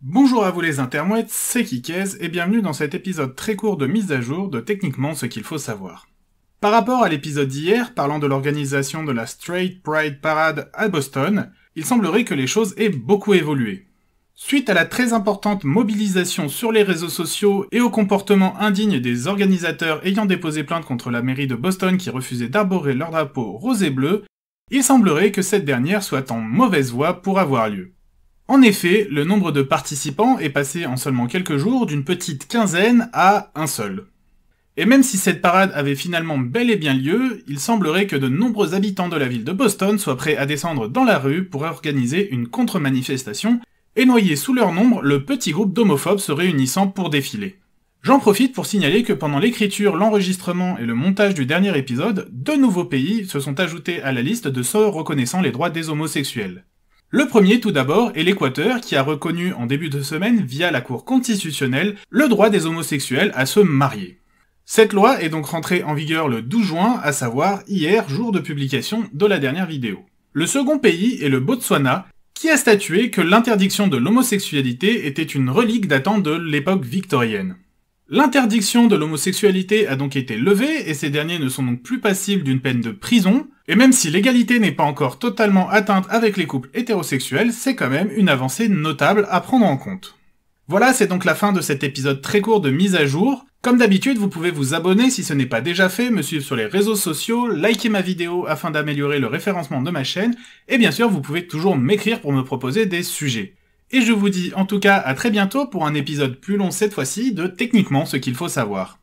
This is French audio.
Bonjour à vous les intermouettes, c'est Kikez et bienvenue dans cet épisode très court de mise à jour de techniquement ce qu'il faut savoir. Par rapport à l'épisode d'hier parlant de l'organisation de la Straight Pride Parade à Boston, il semblerait que les choses aient beaucoup évolué. Suite à la très importante mobilisation sur les réseaux sociaux et au comportement indigne des organisateurs ayant déposé plainte contre la mairie de Boston qui refusait d'arborer leur drapeau rose et bleu, il semblerait que cette dernière soit en mauvaise voie pour avoir lieu. En effet, le nombre de participants est passé en seulement quelques jours d'une petite quinzaine à un seul. Et même si cette parade avait finalement bel et bien lieu, il semblerait que de nombreux habitants de la ville de Boston soient prêts à descendre dans la rue pour organiser une contre-manifestation et noyer sous leur nombre le petit groupe d'homophobes se réunissant pour défiler. J'en profite pour signaler que pendant l'écriture, l'enregistrement et le montage du dernier épisode, deux nouveaux pays se sont ajoutés à la liste de ceux reconnaissant les droits des homosexuels. Le premier, tout d'abord, est l'Équateur qui a reconnu en début de semaine, via la Cour constitutionnelle, le droit des homosexuels à se marier. Cette loi est donc rentrée en vigueur le 12 juin, à savoir hier, jour de publication de la dernière vidéo. Le second pays est le Botswana, qui a statué que l'interdiction de l'homosexualité était une relique datant de l'époque victorienne. L'interdiction de l'homosexualité a donc été levée et ces derniers ne sont donc plus passibles d'une peine de prison, et même si l'égalité n'est pas encore totalement atteinte avec les couples hétérosexuels, c'est quand même une avancée notable à prendre en compte. Voilà, c'est donc la fin de cet épisode très court de mise à jour. Comme d'habitude, vous pouvez vous abonner si ce n'est pas déjà fait, me suivre sur les réseaux sociaux, liker ma vidéo afin d'améliorer le référencement de ma chaîne, et bien sûr, vous pouvez toujours m'écrire pour me proposer des sujets. Et je vous dis en tout cas à très bientôt pour un épisode plus long cette fois-ci de Techniquement ce qu'il faut savoir.